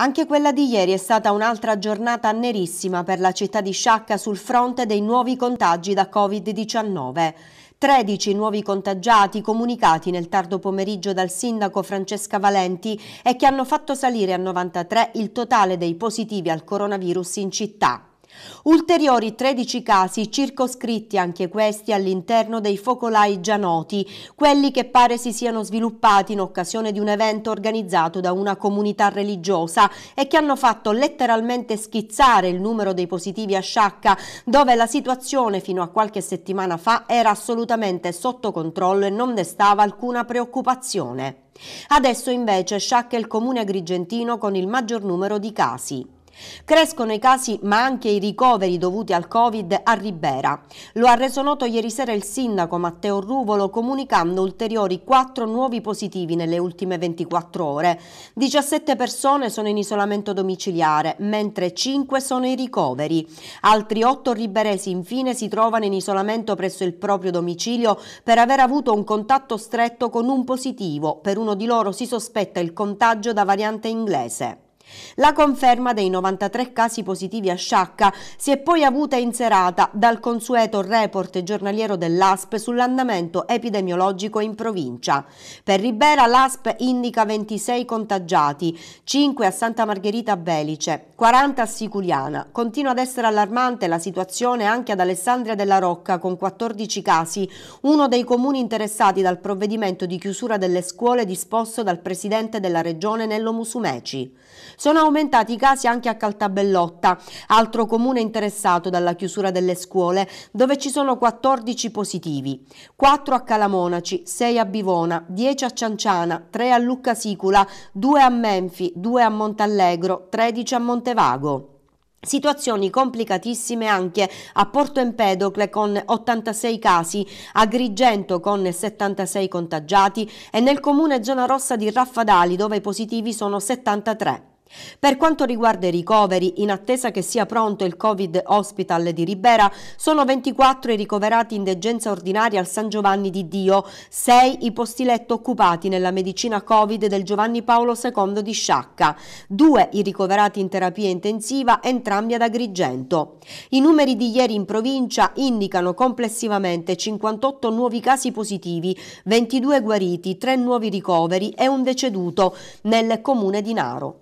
Anche quella di ieri è stata un'altra giornata nerissima per la città di Sciacca sul fronte dei nuovi contagi da Covid-19. 13 nuovi contagiati comunicati nel tardo pomeriggio dal sindaco Francesca Valenti e che hanno fatto salire a 93 il totale dei positivi al coronavirus in città. Ulteriori 13 casi circoscritti anche questi all'interno dei focolai già noti, quelli che pare si siano sviluppati in occasione di un evento organizzato da una comunità religiosa e che hanno fatto letteralmente schizzare il numero dei positivi a Sciacca, dove la situazione fino a qualche settimana fa era assolutamente sotto controllo e non destava alcuna preoccupazione. Adesso invece Sciacca è il comune agrigentino con il maggior numero di casi. Crescono i casi ma anche i ricoveri dovuti al Covid a Ribera. Lo ha reso noto ieri sera il sindaco Matteo Ruvolo comunicando ulteriori quattro nuovi positivi nelle ultime 24 ore. 17 persone sono in isolamento domiciliare, mentre 5 sono i ricoveri. Altri 8 riberesi infine si trovano in isolamento presso il proprio domicilio per aver avuto un contatto stretto con un positivo. Per uno di loro si sospetta il contagio da variante inglese. La conferma dei 93 casi positivi a Sciacca si è poi avuta in serata dal consueto report giornaliero dell'ASP sull'andamento epidemiologico in provincia. Per Ribera l'ASP indica 26 contagiati, 5 a Santa Margherita Belice, 40 a Siculiana. Continua ad essere allarmante la situazione anche ad Alessandria della Rocca con 14 casi, uno dei comuni interessati dal provvedimento di chiusura delle scuole disposto dal presidente della regione Nello Musumeci. Sono aumentati i casi anche a Caltabellotta, altro comune interessato dalla chiusura delle scuole, dove ci sono 14 positivi, 4 a Calamonaci, 6 a Bivona, 10 a Cianciana, 3 a Lucca Sicula, 2 a Menfi, 2 a Montallegro, 13 a Montevago. Situazioni complicatissime anche a Porto Empedocle con 86 casi, a Grigento con 76 contagiati e nel comune zona rossa di Raffadali dove i positivi sono 73. Per quanto riguarda i ricoveri, in attesa che sia pronto il Covid Hospital di Ribera, sono 24 i ricoverati in degenza ordinaria al San Giovanni di Dio, 6 i posti letto occupati nella medicina Covid del Giovanni Paolo II di Sciacca, 2 i ricoverati in terapia intensiva, entrambi ad Agrigento. I numeri di ieri in provincia indicano complessivamente 58 nuovi casi positivi, 22 guariti, 3 nuovi ricoveri e un deceduto nel comune di Naro.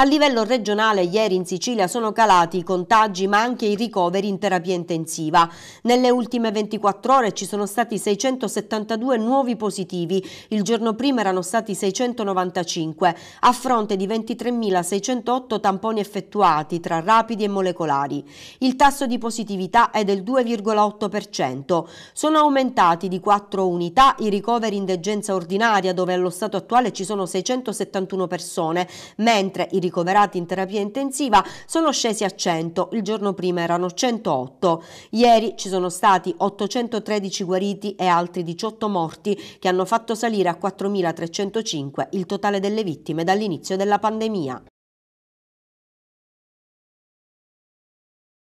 A livello regionale ieri in Sicilia sono calati i contagi ma anche i ricoveri in terapia intensiva. Nelle ultime 24 ore ci sono stati 672 nuovi positivi, il giorno prima erano stati 695, a fronte di 23.608 tamponi effettuati tra rapidi e molecolari. Il tasso di positività è del 2,8%. Sono aumentati di 4 unità i ricoveri in degenza ordinaria dove allo stato attuale ci sono 671 persone, mentre i ricoverati in terapia intensiva sono scesi a 100, il giorno prima erano 108. Ieri ci sono stati 813 guariti e altri 18 morti che hanno fatto salire a 4.305 il totale delle vittime dall'inizio della pandemia.